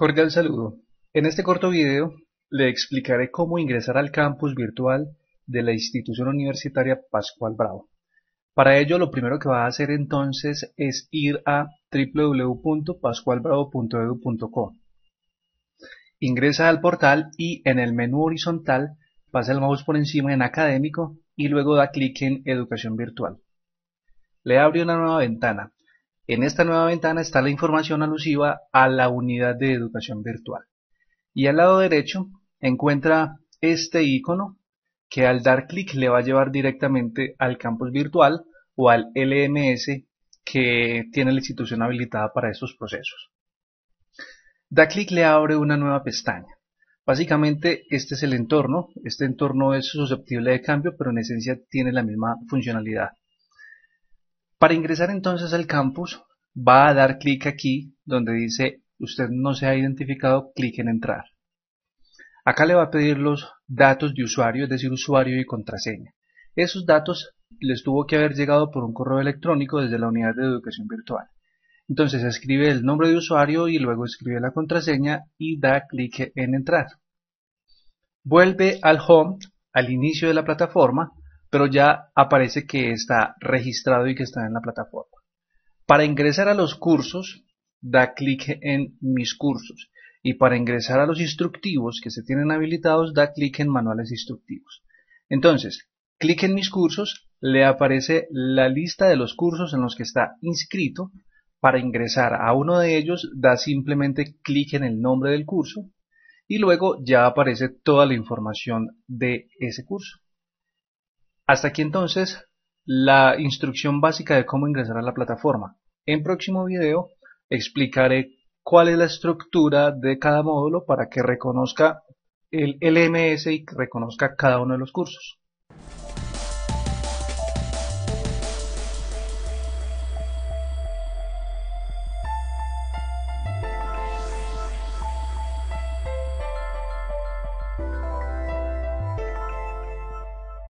Cordial saludo. En este corto video le explicaré cómo ingresar al campus virtual de la institución universitaria Pascual Bravo. Para ello lo primero que va a hacer entonces es ir a www.pascualbravo.edu.co. Ingresa al portal y en el menú horizontal pasa el mouse por encima en académico y luego da clic en educación virtual. Le abre una nueva ventana. En esta nueva ventana está la información alusiva a la unidad de educación virtual. Y al lado derecho encuentra este icono que al dar clic le va a llevar directamente al campus virtual o al LMS que tiene la institución habilitada para estos procesos. Da clic le abre una nueva pestaña. Básicamente este es el entorno, este entorno es susceptible de cambio pero en esencia tiene la misma funcionalidad. Para ingresar entonces al campus, va a dar clic aquí donde dice usted no se ha identificado, clic en entrar. Acá le va a pedir los datos de usuario, es decir, usuario y contraseña. Esos datos les tuvo que haber llegado por un correo electrónico desde la unidad de educación virtual. Entonces escribe el nombre de usuario y luego escribe la contraseña y da clic en entrar. Vuelve al home, al inicio de la plataforma, pero ya aparece que está registrado y que está en la plataforma. Para ingresar a los cursos, da clic en Mis cursos y para ingresar a los instructivos que se tienen habilitados, da clic en Manuales instructivos. Entonces, clic en Mis cursos, le aparece la lista de los cursos en los que está inscrito. Para ingresar a uno de ellos, da simplemente clic en el nombre del curso y luego ya aparece toda la información de ese curso. Hasta aquí entonces la instrucción básica de cómo ingresar a la plataforma. En próximo video explicaré cuál es la estructura de cada módulo para que reconozca el LMS y reconozca cada uno de los cursos.